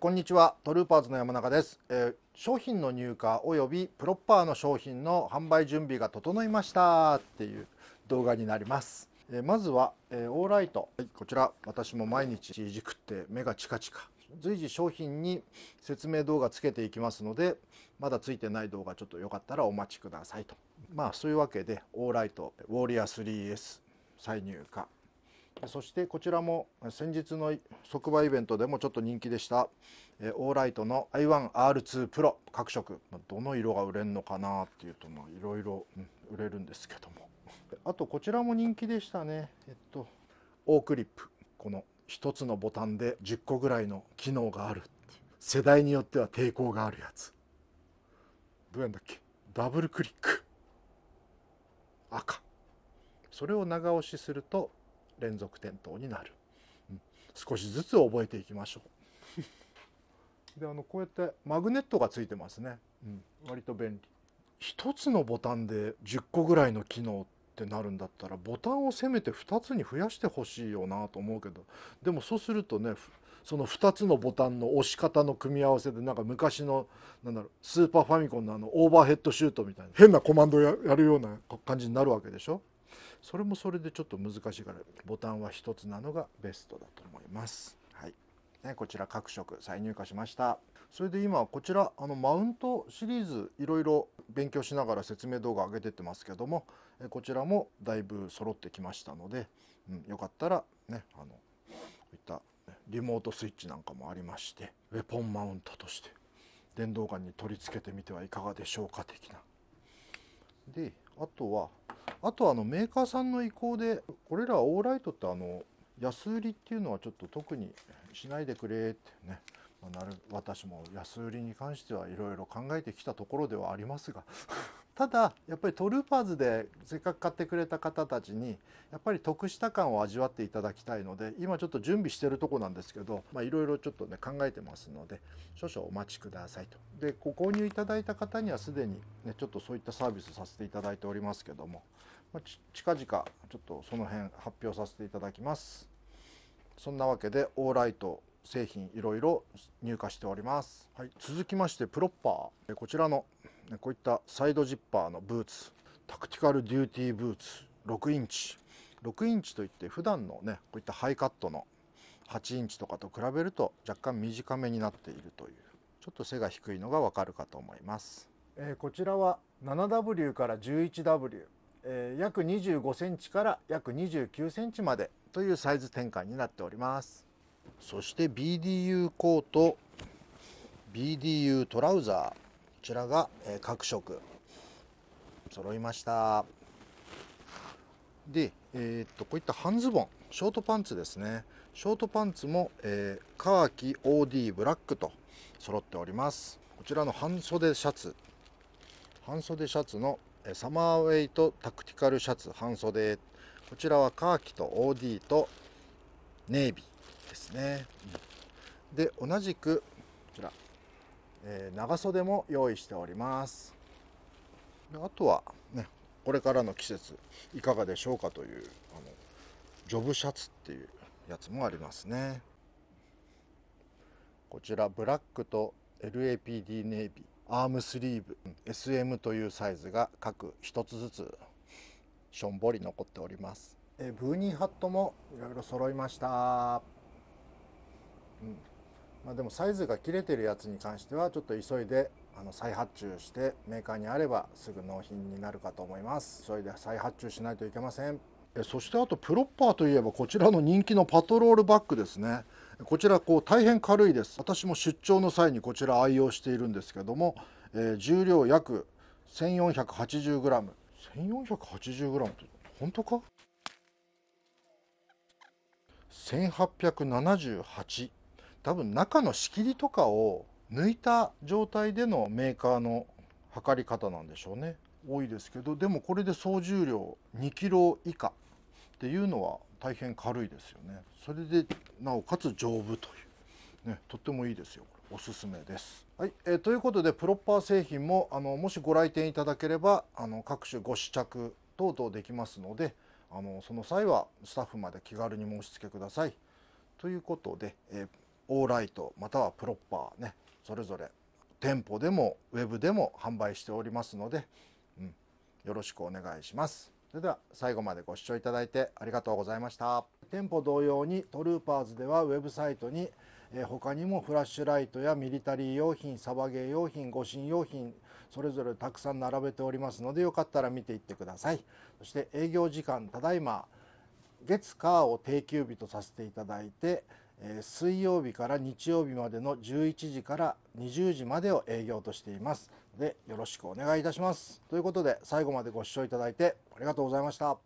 こんにちはトルーパーズの山中です、えー、商品の入荷及びプロッパーの商品の販売準備が整いましたっていう動画になります、えー、まずは、えー、オーライト、はい、こちら私も毎日いじくって目がチカチカ随時商品に説明動画つけていきますのでまだついてない動画ちょっとよかったらお待ちくださいとまあそういうわけでオーライトウォーリア 3S 再入荷そしてこちらも先日の即売イベントでもちょっと人気でしたオーライトの i1R2 プロ各色どの色が売れるのかなっていうとまあいろいろ売れるんですけどもあとこちらも人気でしたねえっとオークリップこの1つのボタンで10個ぐらいの機能がある世代によっては抵抗があるやつどうやんだっけダブルクリック赤それを長押しすると連続転倒になる、うん、少しずつ覚えていきましょう であのこうやってマグネットがついてますね、うん、割と便利1つのボタンで10個ぐらいの機能ってなるんだったらボタンをせめて2つに増やしてほしいよなと思うけどでもそうするとねその2つのボタンの押し方の組み合わせでなんか昔のなんだろうスーパーファミコンのあのオーバーヘッドシュートみたいな変なコマンドやるような感じになるわけでしょそれもそれでちょっと難しいからボタンは1つなのがベストだと思います。はいね、こちら各色再入荷しましたそれで今こちらあのマウントシリーズいろいろ勉強しながら説明動画上げてってますけどもこちらもだいぶ揃ってきましたので、うん、よかったらねあのこういったリモートスイッチなんかもありましてウェポンマウントとして電動ガンに取り付けてみてはいかがでしょうか的なであとはあとはあのメーカーさんの意向でこれらオーライトってあの安売りっていうのはちょっと特にしないでくれってねなる私も安売りに関してはいろいろ考えてきたところではありますが ただやっぱりトルーパーズでせっかく買ってくれた方たちにやっぱり得した感を味わっていただきたいので今ちょっと準備してるとこなんですけどいろいろちょっとね考えてますので少々お待ちくださいとでご購入いただいた方にはすでにねちょっとそういったサービスさせていただいておりますけども、まあ、近々ちょっとその辺発表させていただきますそんなわけでオーライト製品いろいろ入荷しております、はい、続きましてプロッパーこちらのこういったサイドジッパーのブーツタクティカルデューティーブーツ6インチ6インチといって普段のねこういったハイカットの8インチとかと比べると若干短めになっているというちょっと背が低いのがわかるかと思います、えー、こちらは 7W から 11W、えー、約25センチから約29センチまでというサイズ展開になっておりますそして BDU コート BDU トラウザーこちらが各色揃いましたで、えー、っとこういった半ズボンショートパンツですねショートパンツも、えー、カーキ OD ブラックと揃っておりますこちらの半袖シャツ半袖シャツのサマーウェイトタクティカルシャツ半袖こちらはカーキと OD とネイビーですね、うん、で同じくこちら、えー、長袖も用意しておりますあとはねこれからの季節いかがでしょうかというあのジョブシャツっていうやつもありますねこちらブラックと LAPD ネイビーアームスリーブ SM というサイズが各1つずつしょんぼり残っておりますえブーニーハットもいろいろ揃いましたうんまあ、でもサイズが切れてるやつに関してはちょっと急いであの再発注してメーカーにあればすぐ納品になるかと思います急いで再発注しないといけませんそしてあとプロッパーといえばこちらの人気のパトロールバッグですねこちらこう大変軽いです私も出張の際にこちら愛用しているんですけども、えー、重量約 1480g 1480g って本当か1878多分中の仕切りとかを抜いた状態でのメーカーの測り方なんでしょうね多いですけどでもこれで総重量2キロ以下っていうのは大変軽いですよねそれでなおかつ丈夫というねとってもいいですよおすすめです。はい、えー、ということでプロッパー製品もあのもしご来店いただければあの各種ご試着等々できますのであのその際はスタッフまで気軽に申し付けください。ということで、えーオーライトまたはプロッパーねそれぞれ店舗でもウェブでも販売しておりますので、うん、よろしくお願いしますそれでは最後までご視聴いただいてありがとうございました店舗同様にトルーパーズではウェブサイトに、え他にもフラッシュライトやミリタリー用品サバゲー用品護身用品それぞれたくさん並べておりますのでよかったら見ていってくださいそして営業時間ただいま月火を定休日とさせていただいてえ水曜日から日曜日までの11時から20時までを営業としていますでよろしくお願いいたしますということで最後までご視聴いただいてありがとうございました